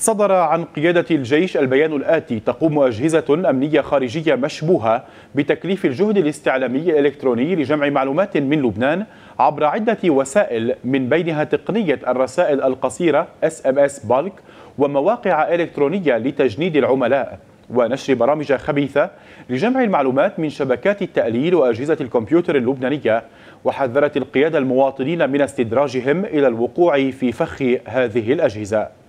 صدر عن قيادة الجيش البيان الآتي تقوم أجهزة أمنية خارجية مشبوهة بتكليف الجهد الاستعلامي الإلكتروني لجمع معلومات من لبنان عبر عدة وسائل من بينها تقنية الرسائل القصيرة SMS Bulk ومواقع إلكترونية لتجنيد العملاء ونشر برامج خبيثة لجمع المعلومات من شبكات التأليل وأجهزة الكمبيوتر اللبنانية وحذرت القيادة المواطنين من استدراجهم إلى الوقوع في فخ هذه الأجهزة